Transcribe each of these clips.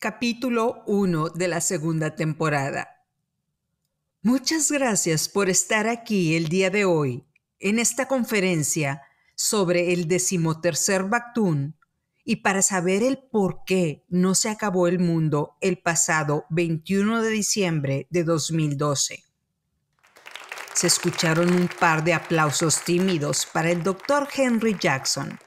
capítulo 1 de la segunda temporada. Muchas gracias por estar aquí el día de hoy en esta conferencia sobre el decimotercer Bactún y para saber el por qué no se acabó el mundo el pasado 21 de diciembre de 2012. Se escucharon un par de aplausos tímidos para el doctor Henry Jackson.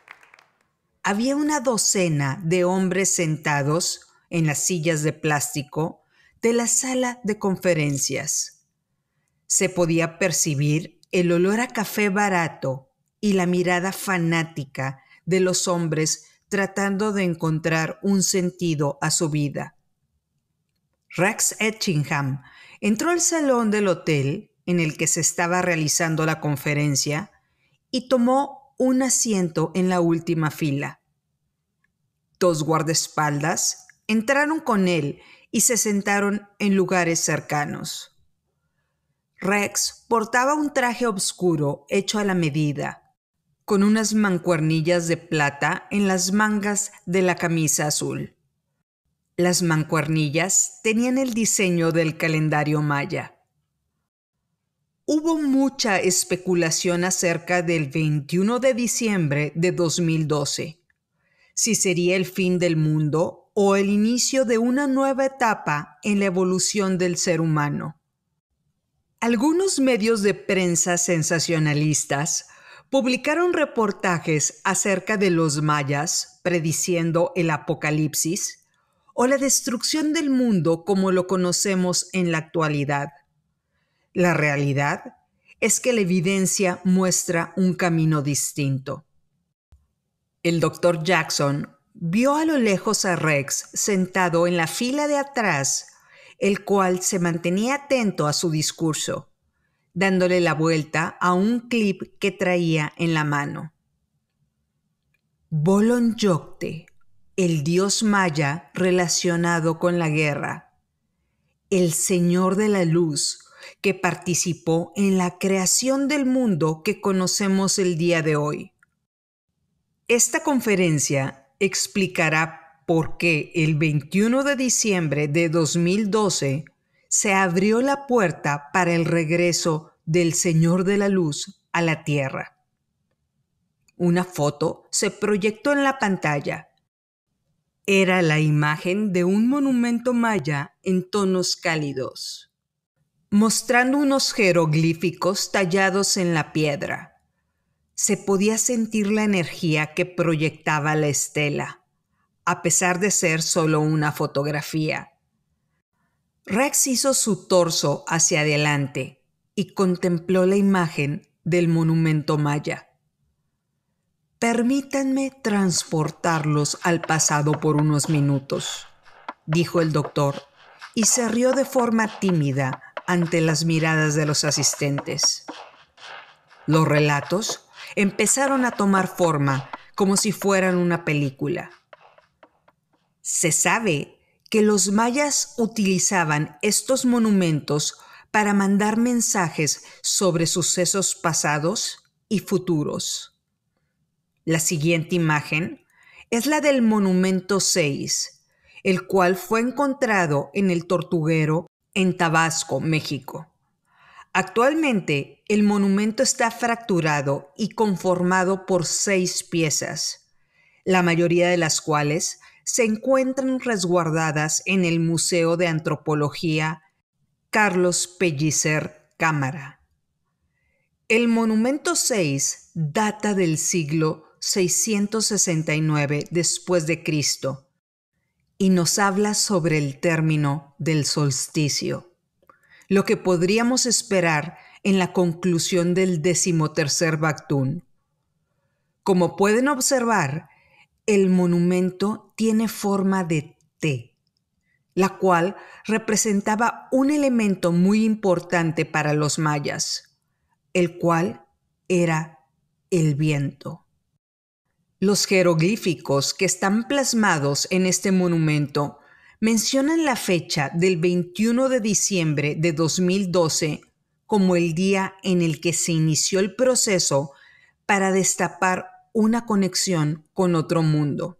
Había una docena de hombres sentados en las sillas de plástico de la sala de conferencias. Se podía percibir el olor a café barato y la mirada fanática de los hombres tratando de encontrar un sentido a su vida. Rex Etchingham entró al salón del hotel en el que se estaba realizando la conferencia y tomó un asiento en la última fila. Dos guardaespaldas entraron con él y se sentaron en lugares cercanos. Rex portaba un traje oscuro hecho a la medida, con unas mancuernillas de plata en las mangas de la camisa azul. Las mancuernillas tenían el diseño del calendario maya. Hubo mucha especulación acerca del 21 de diciembre de 2012, si sería el fin del mundo o el inicio de una nueva etapa en la evolución del ser humano. Algunos medios de prensa sensacionalistas publicaron reportajes acerca de los mayas prediciendo el apocalipsis o la destrucción del mundo como lo conocemos en la actualidad. La realidad es que la evidencia muestra un camino distinto. El doctor Jackson Vio a lo lejos a Rex sentado en la fila de atrás, el cual se mantenía atento a su discurso, dándole la vuelta a un clip que traía en la mano. Bolon Yocte, el dios maya relacionado con la guerra, el señor de la luz que participó en la creación del mundo que conocemos el día de hoy. Esta conferencia explicará por qué el 21 de diciembre de 2012 se abrió la puerta para el regreso del Señor de la Luz a la Tierra. Una foto se proyectó en la pantalla. Era la imagen de un monumento maya en tonos cálidos, mostrando unos jeroglíficos tallados en la piedra se podía sentir la energía que proyectaba la estela, a pesar de ser solo una fotografía. Rex hizo su torso hacia adelante y contempló la imagen del monumento maya. Permítanme transportarlos al pasado por unos minutos, dijo el doctor, y se rió de forma tímida ante las miradas de los asistentes. Los relatos empezaron a tomar forma como si fueran una película. Se sabe que los mayas utilizaban estos monumentos para mandar mensajes sobre sucesos pasados y futuros. La siguiente imagen es la del monumento 6, el cual fue encontrado en el Tortuguero en Tabasco, México. Actualmente el monumento está fracturado y conformado por seis piezas, la mayoría de las cuales se encuentran resguardadas en el Museo de Antropología Carlos Pellicer Cámara. El monumento 6 data del siglo 669 después de Cristo y nos habla sobre el término del solsticio, lo que podríamos esperar en la conclusión del decimotercer Bactún. Como pueden observar, el monumento tiene forma de T, la cual representaba un elemento muy importante para los mayas, el cual era el viento. Los jeroglíficos que están plasmados en este monumento mencionan la fecha del 21 de diciembre de 2012 como el día en el que se inició el proceso para destapar una conexión con otro mundo.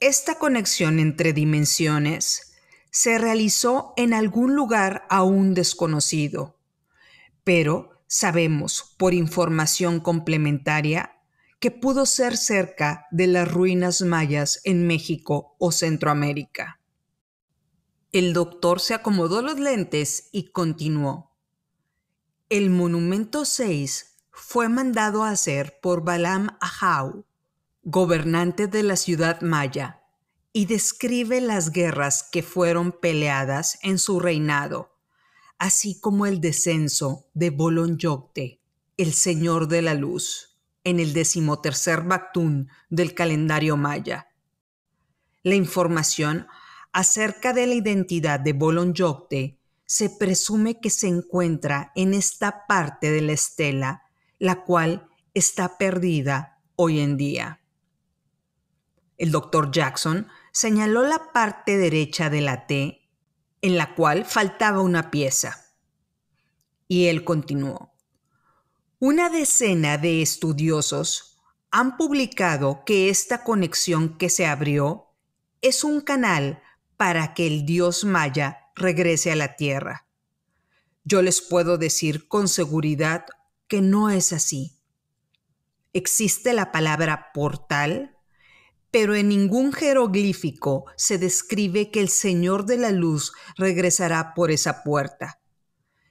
Esta conexión entre dimensiones se realizó en algún lugar aún desconocido, pero sabemos por información complementaria que pudo ser cerca de las ruinas mayas en México o Centroamérica. El doctor se acomodó los lentes y continuó. El monumento 6 fue mandado a hacer por Balaam Ahau, gobernante de la ciudad maya, y describe las guerras que fueron peleadas en su reinado, así como el descenso de Bolon el señor de la luz, en el decimotercer Bactún del calendario maya. La información acerca de la identidad de Bolon se presume que se encuentra en esta parte de la estela, la cual está perdida hoy en día. El doctor Jackson señaló la parte derecha de la T, en la cual faltaba una pieza. Y él continuó. Una decena de estudiosos han publicado que esta conexión que se abrió es un canal para que el dios maya regrese a la tierra. Yo les puedo decir con seguridad que no es así. Existe la palabra portal, pero en ningún jeroglífico se describe que el Señor de la Luz regresará por esa puerta.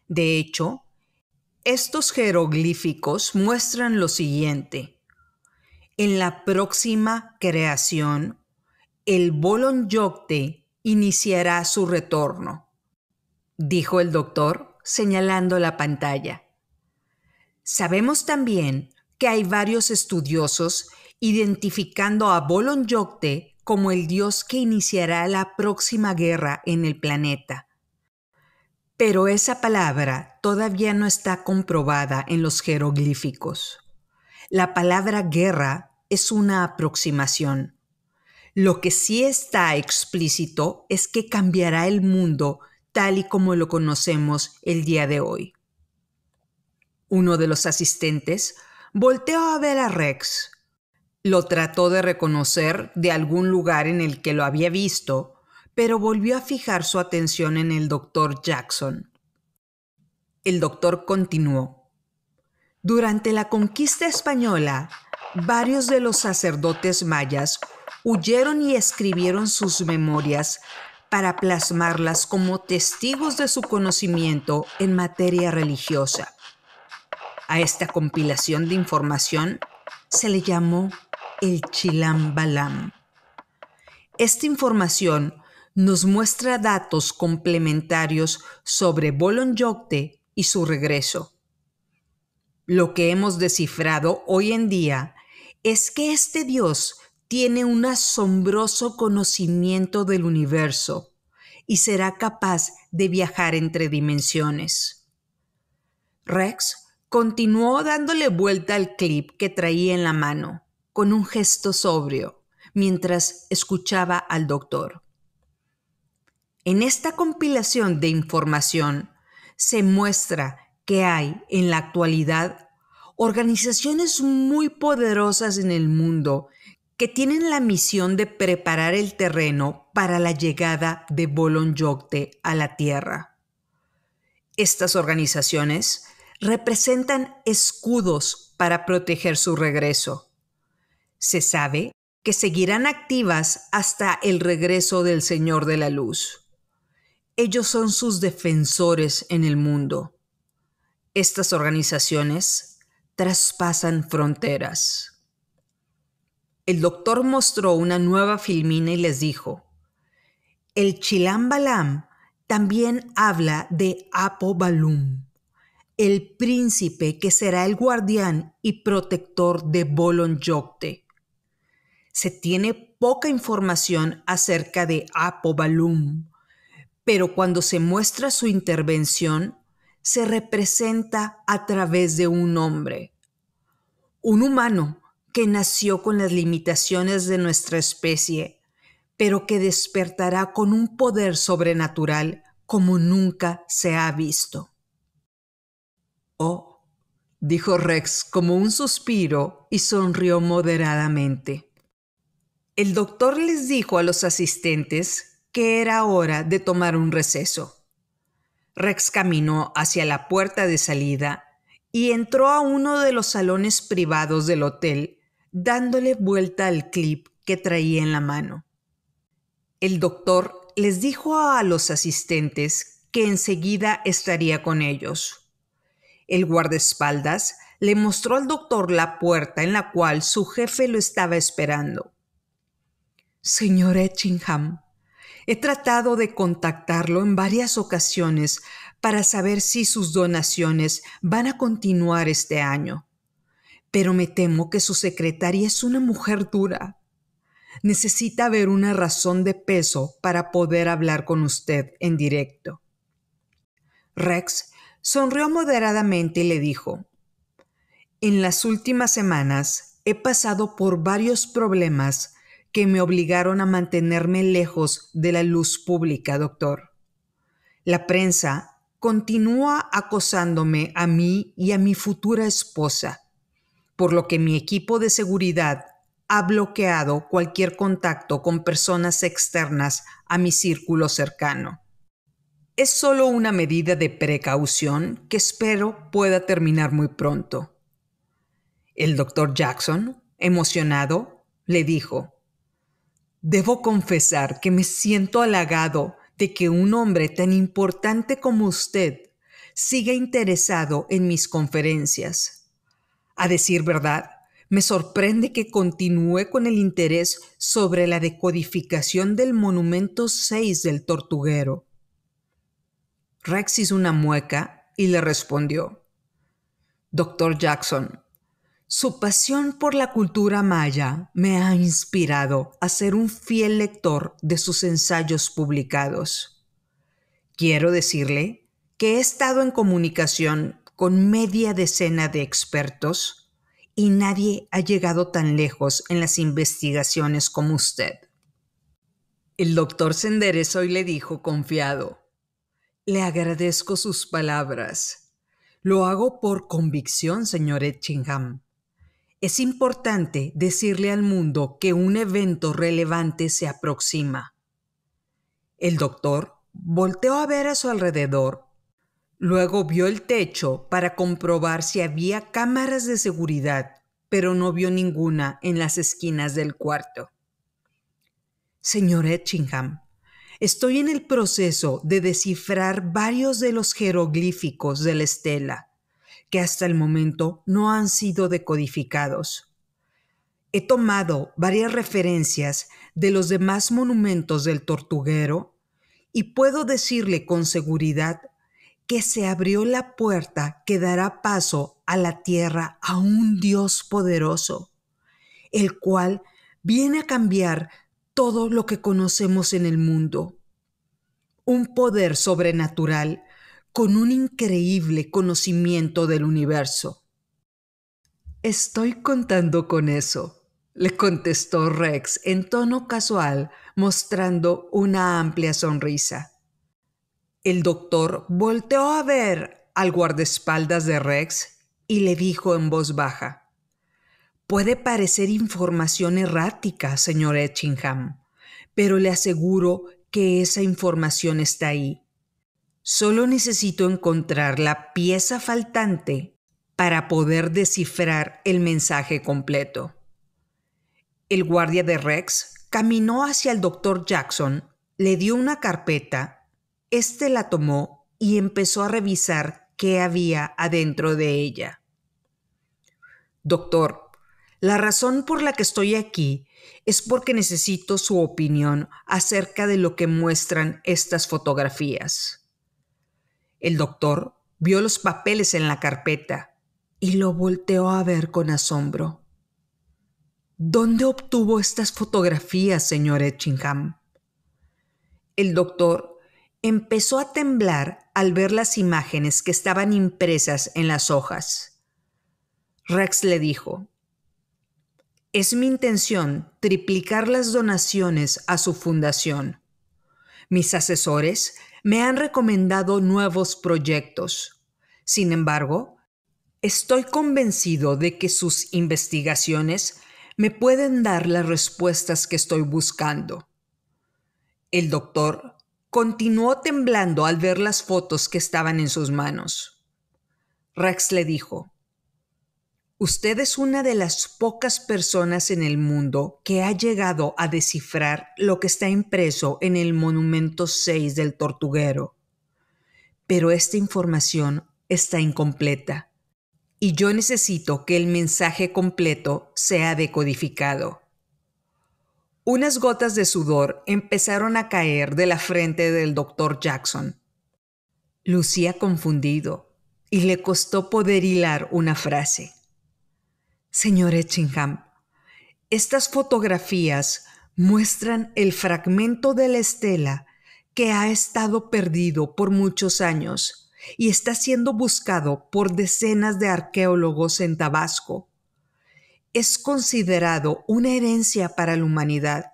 De hecho, estos jeroglíficos muestran lo siguiente. En la próxima creación, el Bolon iniciará su retorno, dijo el doctor señalando la pantalla. Sabemos también que hay varios estudiosos identificando a Bolon Yocte como el dios que iniciará la próxima guerra en el planeta. Pero esa palabra todavía no está comprobada en los jeroglíficos. La palabra guerra es una aproximación. Lo que sí está explícito es que cambiará el mundo tal y como lo conocemos el día de hoy. Uno de los asistentes volteó a ver a Rex. Lo trató de reconocer de algún lugar en el que lo había visto, pero volvió a fijar su atención en el doctor Jackson. El doctor continuó. Durante la conquista española, varios de los sacerdotes mayas huyeron y escribieron sus memorias para plasmarlas como testigos de su conocimiento en materia religiosa. A esta compilación de información se le llamó el Chilam Balam. Esta información nos muestra datos complementarios sobre Bolon y su regreso. Lo que hemos descifrado hoy en día es que este dios tiene un asombroso conocimiento del universo y será capaz de viajar entre dimensiones. Rex continuó dándole vuelta al clip que traía en la mano, con un gesto sobrio, mientras escuchaba al doctor. En esta compilación de información se muestra que hay en la actualidad organizaciones muy poderosas en el mundo que tienen la misión de preparar el terreno para la llegada de Bolon a la Tierra. Estas organizaciones representan escudos para proteger su regreso. Se sabe que seguirán activas hasta el regreso del Señor de la Luz. Ellos son sus defensores en el mundo. Estas organizaciones traspasan fronteras. El doctor mostró una nueva filmina y les dijo, el Chilam Balam también habla de Apobalum, el príncipe que será el guardián y protector de Bolon Se tiene poca información acerca de Apobalum pero cuando se muestra su intervención, se representa a través de un hombre, un humano que nació con las limitaciones de nuestra especie, pero que despertará con un poder sobrenatural como nunca se ha visto. Oh, dijo Rex como un suspiro y sonrió moderadamente. El doctor les dijo a los asistentes que era hora de tomar un receso. Rex caminó hacia la puerta de salida y entró a uno de los salones privados del hotel dándole vuelta al clip que traía en la mano. El doctor les dijo a los asistentes que enseguida estaría con ellos. El guardaespaldas le mostró al doctor la puerta en la cual su jefe lo estaba esperando. Señor Etchingham, he tratado de contactarlo en varias ocasiones para saber si sus donaciones van a continuar este año pero me temo que su secretaria es una mujer dura. Necesita ver una razón de peso para poder hablar con usted en directo. Rex sonrió moderadamente y le dijo, En las últimas semanas he pasado por varios problemas que me obligaron a mantenerme lejos de la luz pública, doctor. La prensa continúa acosándome a mí y a mi futura esposa por lo que mi equipo de seguridad ha bloqueado cualquier contacto con personas externas a mi círculo cercano. Es solo una medida de precaución que espero pueda terminar muy pronto. El doctor Jackson, emocionado, le dijo, Debo confesar que me siento halagado de que un hombre tan importante como usted siga interesado en mis conferencias. A decir verdad, me sorprende que continúe con el interés sobre la decodificación del monumento 6 del tortuguero. Rex hizo una mueca y le respondió, Doctor Jackson, su pasión por la cultura maya me ha inspirado a ser un fiel lector de sus ensayos publicados. Quiero decirle que he estado en comunicación con media decena de expertos y nadie ha llegado tan lejos en las investigaciones como usted. El doctor se enderezó y le dijo confiado, le agradezco sus palabras. Lo hago por convicción, señor Etchingham. Es importante decirle al mundo que un evento relevante se aproxima. El doctor volteó a ver a su alrededor Luego vio el techo para comprobar si había cámaras de seguridad, pero no vio ninguna en las esquinas del cuarto. Señor Etchingham, estoy en el proceso de descifrar varios de los jeroglíficos de la estela, que hasta el momento no han sido decodificados. He tomado varias referencias de los demás monumentos del tortuguero y puedo decirle con seguridad que se abrió la puerta que dará paso a la tierra a un Dios poderoso, el cual viene a cambiar todo lo que conocemos en el mundo. Un poder sobrenatural con un increíble conocimiento del universo. Estoy contando con eso, le contestó Rex en tono casual, mostrando una amplia sonrisa. El doctor volteó a ver al guardaespaldas de Rex y le dijo en voz baja, Puede parecer información errática, señor Etchingham, pero le aseguro que esa información está ahí. Solo necesito encontrar la pieza faltante para poder descifrar el mensaje completo. El guardia de Rex caminó hacia el doctor Jackson, le dio una carpeta este la tomó y empezó a revisar qué había adentro de ella. Doctor, la razón por la que estoy aquí es porque necesito su opinión acerca de lo que muestran estas fotografías. El doctor vio los papeles en la carpeta y lo volteó a ver con asombro. ¿Dónde obtuvo estas fotografías, señor Etchingham? El doctor Empezó a temblar al ver las imágenes que estaban impresas en las hojas. Rex le dijo, Es mi intención triplicar las donaciones a su fundación. Mis asesores me han recomendado nuevos proyectos. Sin embargo, estoy convencido de que sus investigaciones me pueden dar las respuestas que estoy buscando. El doctor Continuó temblando al ver las fotos que estaban en sus manos. Rex le dijo, Usted es una de las pocas personas en el mundo que ha llegado a descifrar lo que está impreso en el Monumento 6 del Tortuguero. Pero esta información está incompleta y yo necesito que el mensaje completo sea decodificado. Unas gotas de sudor empezaron a caer de la frente del doctor Jackson. Lucía confundido y le costó poder hilar una frase. Señor Etchingham, estas fotografías muestran el fragmento de la estela que ha estado perdido por muchos años y está siendo buscado por decenas de arqueólogos en Tabasco es considerado una herencia para la humanidad,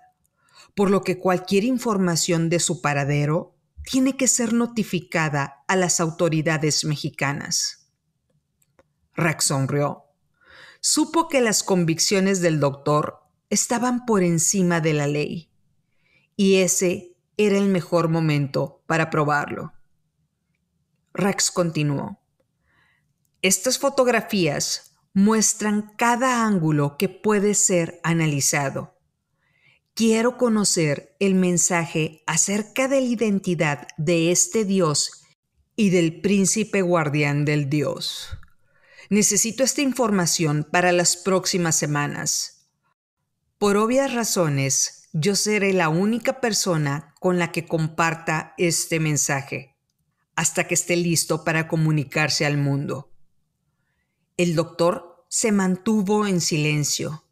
por lo que cualquier información de su paradero tiene que ser notificada a las autoridades mexicanas. Rex sonrió. Supo que las convicciones del doctor estaban por encima de la ley, y ese era el mejor momento para probarlo. Rex continuó. Estas fotografías muestran cada ángulo que puede ser analizado. Quiero conocer el mensaje acerca de la identidad de este Dios y del príncipe guardián del Dios. Necesito esta información para las próximas semanas. Por obvias razones, yo seré la única persona con la que comparta este mensaje, hasta que esté listo para comunicarse al mundo. El doctor se mantuvo en silencio.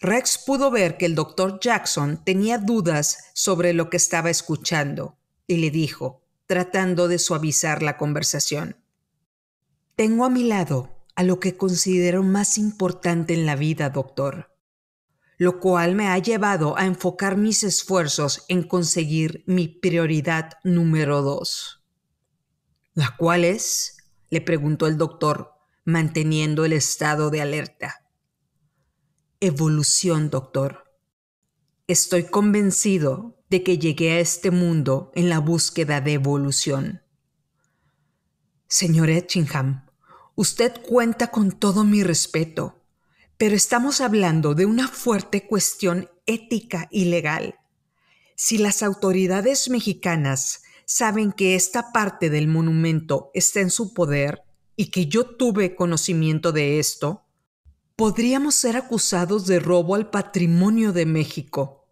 Rex pudo ver que el doctor Jackson tenía dudas sobre lo que estaba escuchando y le dijo, tratando de suavizar la conversación. Tengo a mi lado a lo que considero más importante en la vida, doctor, lo cual me ha llevado a enfocar mis esfuerzos en conseguir mi prioridad número dos. ¿La cuál es? le preguntó el doctor manteniendo el estado de alerta. Evolución, doctor. Estoy convencido de que llegué a este mundo en la búsqueda de evolución. Señor Etchingham, usted cuenta con todo mi respeto, pero estamos hablando de una fuerte cuestión ética y legal. Si las autoridades mexicanas saben que esta parte del monumento está en su poder, y que yo tuve conocimiento de esto, podríamos ser acusados de robo al patrimonio de México.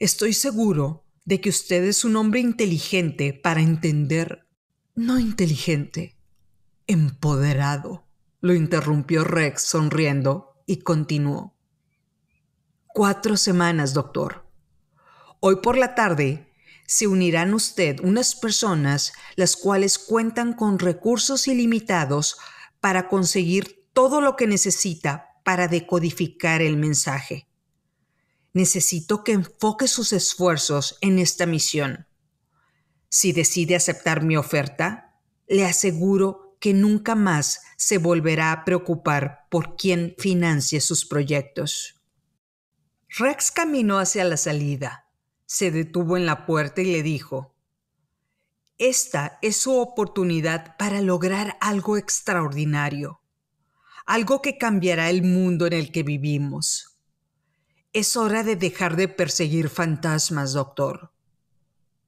Estoy seguro de que usted es un hombre inteligente para entender, no inteligente, empoderado, lo interrumpió Rex sonriendo y continuó. Cuatro semanas, doctor. Hoy por la tarde se unirán usted unas personas las cuales cuentan con recursos ilimitados para conseguir todo lo que necesita para decodificar el mensaje. Necesito que enfoque sus esfuerzos en esta misión. Si decide aceptar mi oferta, le aseguro que nunca más se volverá a preocupar por quién financie sus proyectos. Rex caminó hacia la salida se detuvo en la puerta y le dijo, Esta es su oportunidad para lograr algo extraordinario, algo que cambiará el mundo en el que vivimos. Es hora de dejar de perseguir fantasmas, doctor.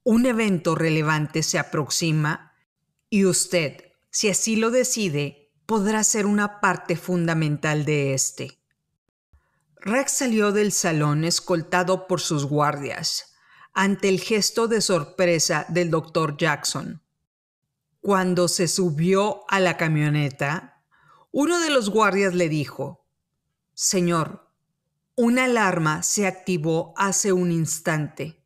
Un evento relevante se aproxima y usted, si así lo decide, podrá ser una parte fundamental de este. Rex salió del salón escoltado por sus guardias, ante el gesto de sorpresa del doctor Jackson. Cuando se subió a la camioneta, uno de los guardias le dijo, Señor, una alarma se activó hace un instante.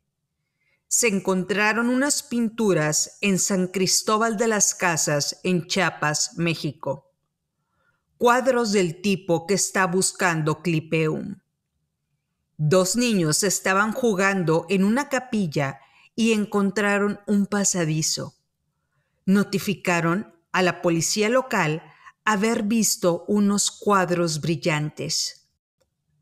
Se encontraron unas pinturas en San Cristóbal de las Casas, en Chiapas, México. Cuadros del tipo que está buscando Clipeum. Dos niños estaban jugando en una capilla y encontraron un pasadizo. Notificaron a la policía local haber visto unos cuadros brillantes.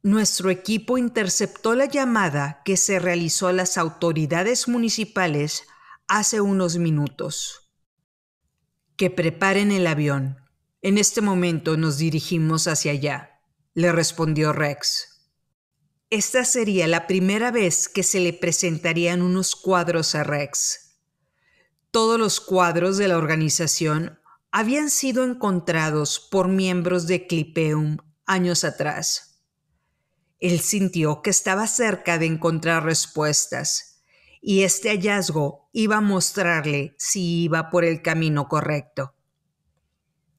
Nuestro equipo interceptó la llamada que se realizó a las autoridades municipales hace unos minutos. Que preparen el avión. En este momento nos dirigimos hacia allá, le respondió Rex. Esta sería la primera vez que se le presentarían unos cuadros a Rex. Todos los cuadros de la organización habían sido encontrados por miembros de Clipeum años atrás. Él sintió que estaba cerca de encontrar respuestas, y este hallazgo iba a mostrarle si iba por el camino correcto.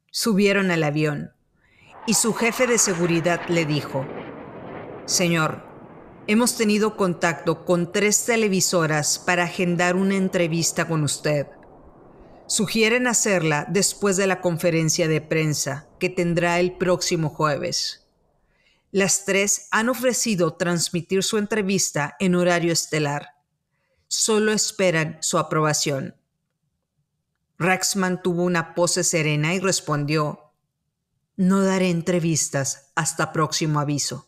Subieron al avión, y su jefe de seguridad le dijo, Señor, Hemos tenido contacto con tres televisoras para agendar una entrevista con usted. Sugieren hacerla después de la conferencia de prensa que tendrá el próximo jueves. Las tres han ofrecido transmitir su entrevista en horario estelar. Solo esperan su aprobación. Raxman tuvo una pose serena y respondió, No daré entrevistas hasta próximo aviso.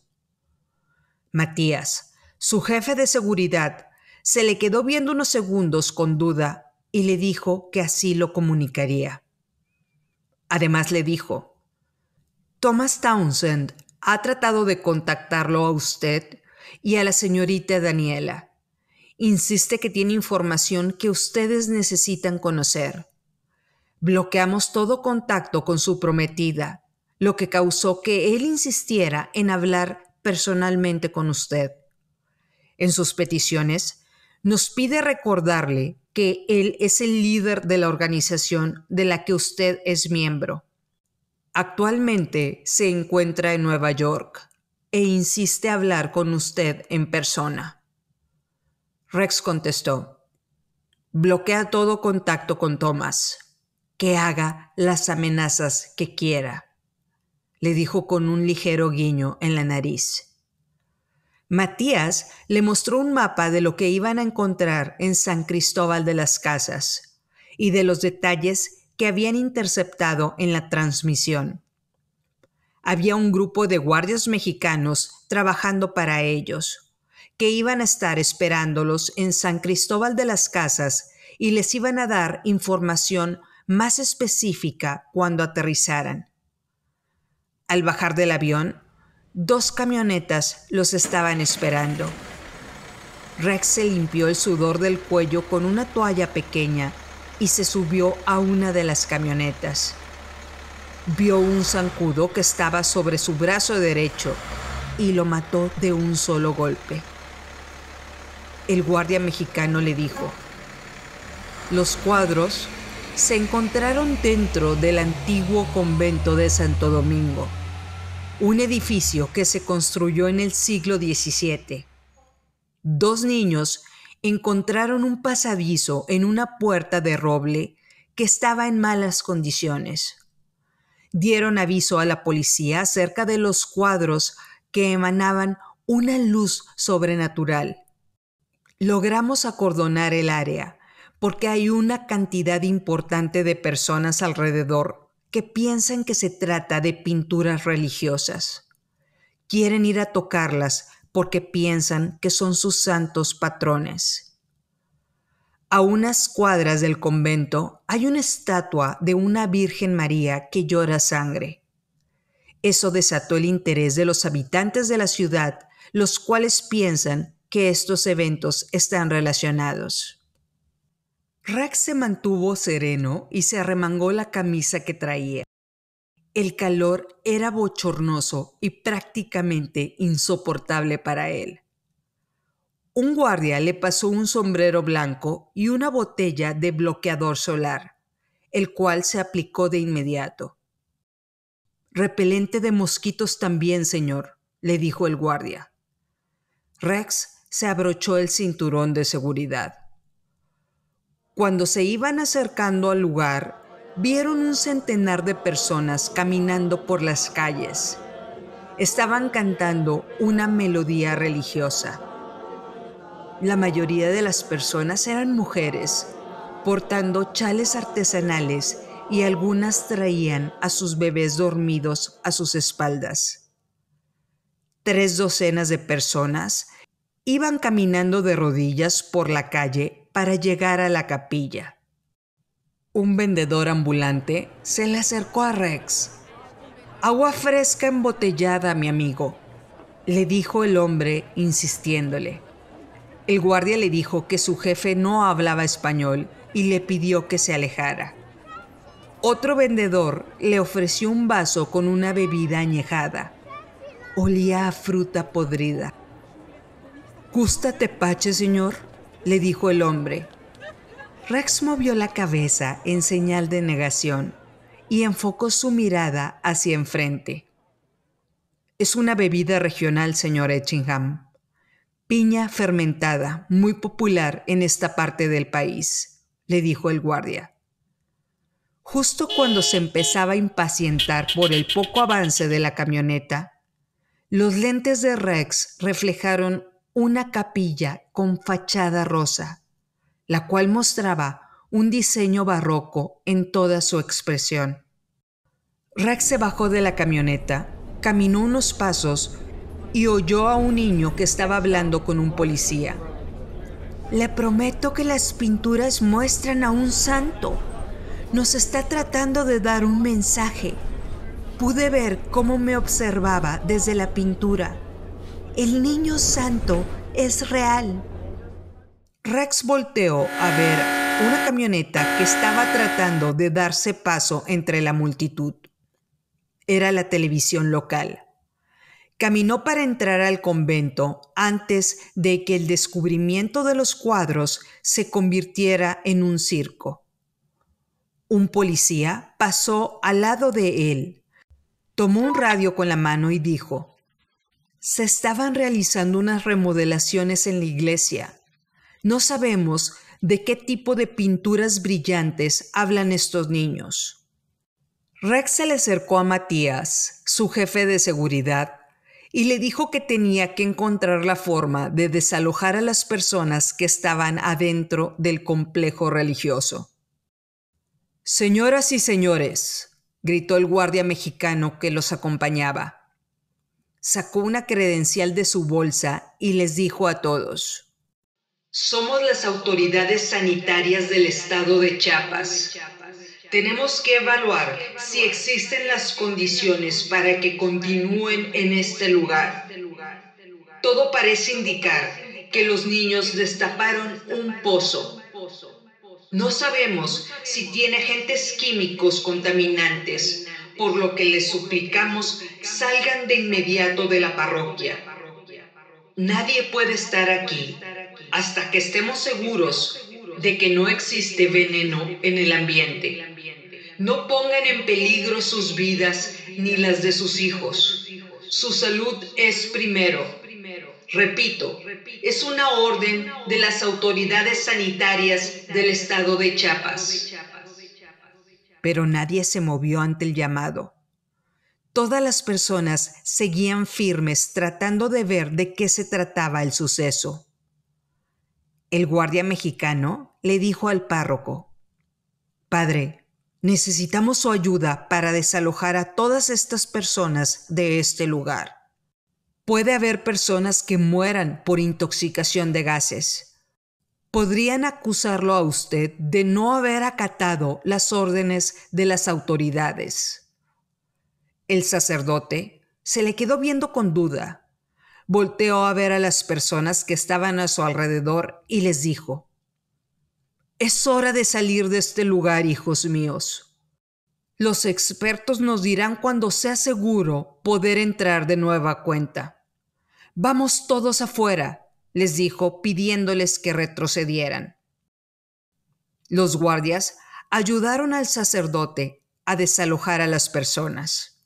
Matías, su jefe de seguridad, se le quedó viendo unos segundos con duda y le dijo que así lo comunicaría. Además le dijo, Thomas Townsend ha tratado de contactarlo a usted y a la señorita Daniela. Insiste que tiene información que ustedes necesitan conocer. Bloqueamos todo contacto con su prometida, lo que causó que él insistiera en hablar personalmente con usted. En sus peticiones, nos pide recordarle que él es el líder de la organización de la que usted es miembro. Actualmente se encuentra en Nueva York e insiste hablar con usted en persona. Rex contestó, bloquea todo contacto con Thomas, que haga las amenazas que quiera le dijo con un ligero guiño en la nariz. Matías le mostró un mapa de lo que iban a encontrar en San Cristóbal de las Casas y de los detalles que habían interceptado en la transmisión. Había un grupo de guardias mexicanos trabajando para ellos, que iban a estar esperándolos en San Cristóbal de las Casas y les iban a dar información más específica cuando aterrizaran. Al bajar del avión, dos camionetas los estaban esperando. Rex se limpió el sudor del cuello con una toalla pequeña y se subió a una de las camionetas. Vio un zancudo que estaba sobre su brazo derecho y lo mató de un solo golpe. El guardia mexicano le dijo, los cuadros se encontraron dentro del antiguo convento de Santo Domingo, un edificio que se construyó en el siglo XVII. Dos niños encontraron un pasadizo en una puerta de roble que estaba en malas condiciones. Dieron aviso a la policía acerca de los cuadros que emanaban una luz sobrenatural. Logramos acordonar el área porque hay una cantidad importante de personas alrededor que piensan que se trata de pinturas religiosas. Quieren ir a tocarlas porque piensan que son sus santos patrones. A unas cuadras del convento hay una estatua de una Virgen María que llora sangre. Eso desató el interés de los habitantes de la ciudad, los cuales piensan que estos eventos están relacionados. Rex se mantuvo sereno y se arremangó la camisa que traía. El calor era bochornoso y prácticamente insoportable para él. Un guardia le pasó un sombrero blanco y una botella de bloqueador solar, el cual se aplicó de inmediato. Repelente de mosquitos también, señor, le dijo el guardia. Rex se abrochó el cinturón de seguridad. Cuando se iban acercando al lugar, vieron un centenar de personas caminando por las calles. Estaban cantando una melodía religiosa. La mayoría de las personas eran mujeres, portando chales artesanales y algunas traían a sus bebés dormidos a sus espaldas. Tres docenas de personas iban caminando de rodillas por la calle para llegar a la capilla. Un vendedor ambulante se le acercó a Rex. Agua fresca embotellada, mi amigo, le dijo el hombre insistiéndole. El guardia le dijo que su jefe no hablaba español y le pidió que se alejara. Otro vendedor le ofreció un vaso con una bebida añejada. Olía a fruta podrida. ¿Gusta tepache, señor? le dijo el hombre. Rex movió la cabeza en señal de negación y enfocó su mirada hacia enfrente. Es una bebida regional, señor Etchingham. Piña fermentada, muy popular en esta parte del país, le dijo el guardia. Justo cuando se empezaba a impacientar por el poco avance de la camioneta, los lentes de Rex reflejaron una capilla con fachada rosa, la cual mostraba un diseño barroco en toda su expresión. Rex se bajó de la camioneta, caminó unos pasos y oyó a un niño que estaba hablando con un policía. Le prometo que las pinturas muestran a un santo. Nos está tratando de dar un mensaje. Pude ver cómo me observaba desde la pintura el niño santo es real. Rex volteó a ver una camioneta que estaba tratando de darse paso entre la multitud. Era la televisión local. Caminó para entrar al convento antes de que el descubrimiento de los cuadros se convirtiera en un circo. Un policía pasó al lado de él, tomó un radio con la mano y dijo, se estaban realizando unas remodelaciones en la iglesia. No sabemos de qué tipo de pinturas brillantes hablan estos niños. Rex se le acercó a Matías, su jefe de seguridad, y le dijo que tenía que encontrar la forma de desalojar a las personas que estaban adentro del complejo religioso. Señoras y señores, gritó el guardia mexicano que los acompañaba sacó una credencial de su bolsa y les dijo a todos, Somos las autoridades sanitarias del estado de Chiapas. Tenemos que evaluar si existen las condiciones para que continúen en este lugar. Todo parece indicar que los niños destaparon un pozo. No sabemos si tiene agentes químicos contaminantes por lo que les suplicamos salgan de inmediato de la parroquia. Nadie puede estar aquí hasta que estemos seguros de que no existe veneno en el ambiente. No pongan en peligro sus vidas ni las de sus hijos. Su salud es primero. Repito, es una orden de las autoridades sanitarias del estado de Chiapas pero nadie se movió ante el llamado. Todas las personas seguían firmes tratando de ver de qué se trataba el suceso. El guardia mexicano le dijo al párroco, Padre, necesitamos su ayuda para desalojar a todas estas personas de este lugar. Puede haber personas que mueran por intoxicación de gases podrían acusarlo a usted de no haber acatado las órdenes de las autoridades. El sacerdote se le quedó viendo con duda. Volteó a ver a las personas que estaban a su alrededor y les dijo, Es hora de salir de este lugar, hijos míos. Los expertos nos dirán cuando sea seguro poder entrar de nueva cuenta. Vamos todos afuera les dijo pidiéndoles que retrocedieran. Los guardias ayudaron al sacerdote a desalojar a las personas.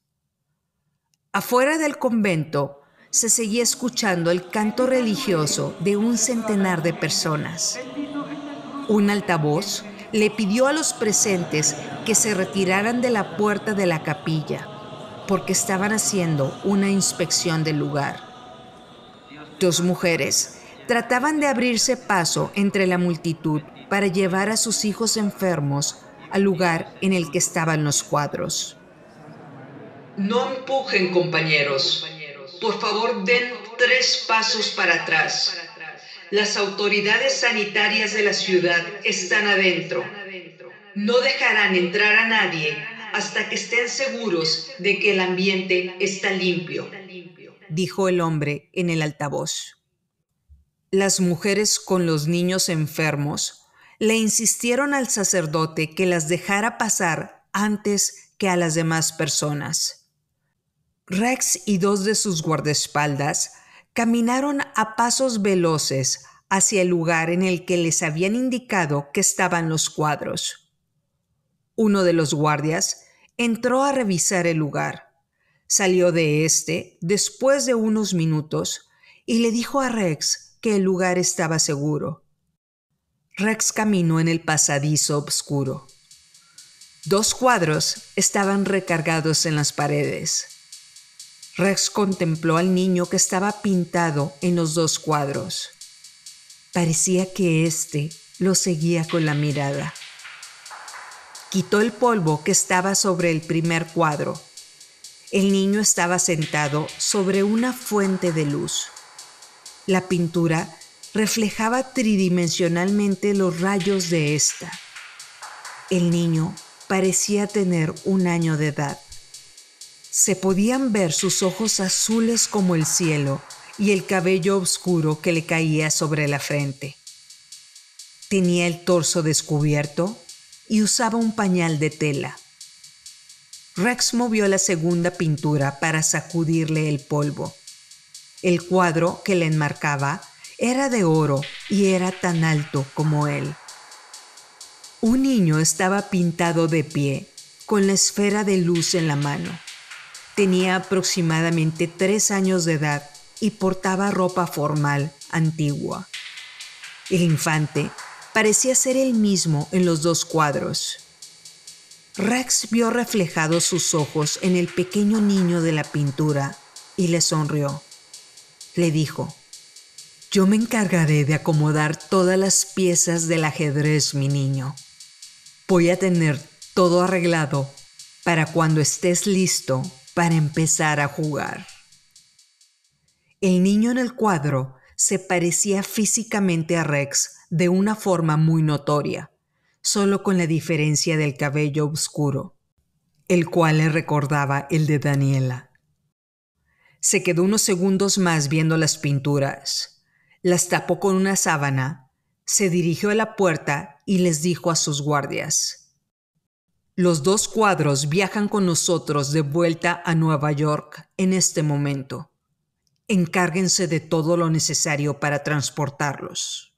Afuera del convento se seguía escuchando el canto religioso de un centenar de personas. Un altavoz le pidió a los presentes que se retiraran de la puerta de la capilla, porque estaban haciendo una inspección del lugar. Dos mujeres trataban de abrirse paso entre la multitud para llevar a sus hijos enfermos al lugar en el que estaban los cuadros. No empujen, compañeros. Por favor, den tres pasos para atrás. Las autoridades sanitarias de la ciudad están adentro. No dejarán entrar a nadie hasta que estén seguros de que el ambiente está limpio, dijo el hombre en el altavoz las mujeres con los niños enfermos, le insistieron al sacerdote que las dejara pasar antes que a las demás personas. Rex y dos de sus guardaespaldas caminaron a pasos veloces hacia el lugar en el que les habían indicado que estaban los cuadros. Uno de los guardias entró a revisar el lugar. Salió de éste después de unos minutos y le dijo a Rex que el lugar estaba seguro. Rex caminó en el pasadizo oscuro. Dos cuadros estaban recargados en las paredes. Rex contempló al niño que estaba pintado en los dos cuadros. Parecía que éste lo seguía con la mirada. Quitó el polvo que estaba sobre el primer cuadro. El niño estaba sentado sobre una fuente de luz. La pintura reflejaba tridimensionalmente los rayos de esta. El niño parecía tener un año de edad. Se podían ver sus ojos azules como el cielo y el cabello oscuro que le caía sobre la frente. Tenía el torso descubierto y usaba un pañal de tela. Rex movió la segunda pintura para sacudirle el polvo el cuadro que le enmarcaba era de oro y era tan alto como él. Un niño estaba pintado de pie, con la esfera de luz en la mano. Tenía aproximadamente tres años de edad y portaba ropa formal antigua. El infante parecía ser el mismo en los dos cuadros. Rex vio reflejados sus ojos en el pequeño niño de la pintura y le sonrió le dijo, yo me encargaré de acomodar todas las piezas del ajedrez, mi niño. Voy a tener todo arreglado para cuando estés listo para empezar a jugar. El niño en el cuadro se parecía físicamente a Rex de una forma muy notoria, solo con la diferencia del cabello oscuro, el cual le recordaba el de Daniela. Se quedó unos segundos más viendo las pinturas. Las tapó con una sábana, se dirigió a la puerta y les dijo a sus guardias. Los dos cuadros viajan con nosotros de vuelta a Nueva York en este momento. Encárguense de todo lo necesario para transportarlos.